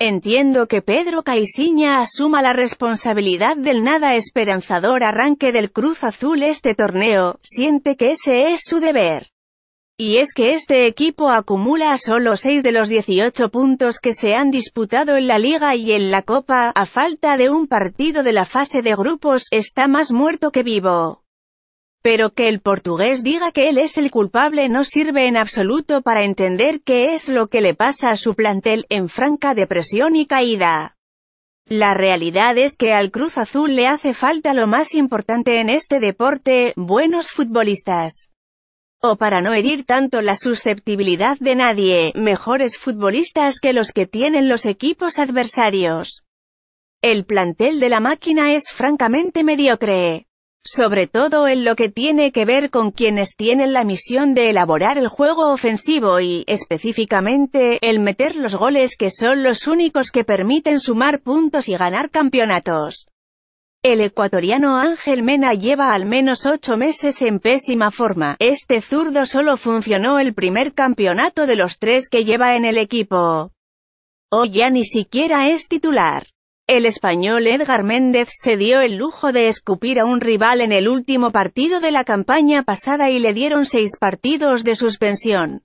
Entiendo que Pedro Caixinha asuma la responsabilidad del nada esperanzador arranque del Cruz Azul este torneo, siente que ese es su deber. Y es que este equipo acumula solo 6 de los 18 puntos que se han disputado en la Liga y en la Copa, a falta de un partido de la fase de grupos, está más muerto que vivo. Pero que el portugués diga que él es el culpable no sirve en absoluto para entender qué es lo que le pasa a su plantel en franca depresión y caída. La realidad es que al Cruz Azul le hace falta lo más importante en este deporte, buenos futbolistas. O para no herir tanto la susceptibilidad de nadie, mejores futbolistas que los que tienen los equipos adversarios. El plantel de la máquina es francamente mediocre sobre todo en lo que tiene que ver con quienes tienen la misión de elaborar el juego ofensivo y, específicamente, el meter los goles que son los únicos que permiten sumar puntos y ganar campeonatos. El ecuatoriano Ángel Mena lleva al menos ocho meses en pésima forma. Este zurdo solo funcionó el primer campeonato de los tres que lleva en el equipo. Hoy ya ni siquiera es titular. El español Edgar Méndez se dio el lujo de escupir a un rival en el último partido de la campaña pasada y le dieron seis partidos de suspensión.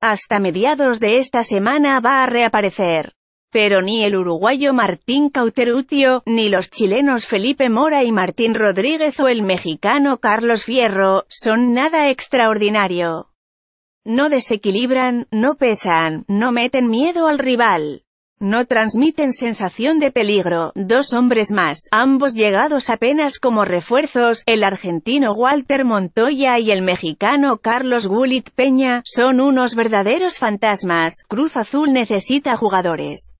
Hasta mediados de esta semana va a reaparecer. Pero ni el uruguayo Martín Cauterutio, ni los chilenos Felipe Mora y Martín Rodríguez o el mexicano Carlos Fierro, son nada extraordinario. No desequilibran, no pesan, no meten miedo al rival. No transmiten sensación de peligro. Dos hombres más, ambos llegados apenas como refuerzos, el argentino Walter Montoya y el mexicano Carlos Gullit Peña, son unos verdaderos fantasmas. Cruz Azul necesita jugadores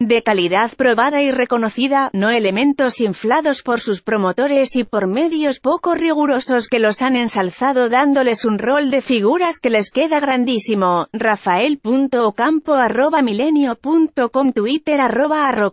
de calidad probada y reconocida, no elementos inflados por sus promotores y por medios poco rigurosos que los han ensalzado dándoles un rol de figuras que les queda grandísimo. Rafael.ocampo arroba milenio.com Twitter arroba